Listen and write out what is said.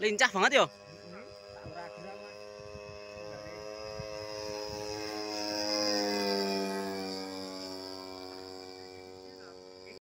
灵巧，很哟。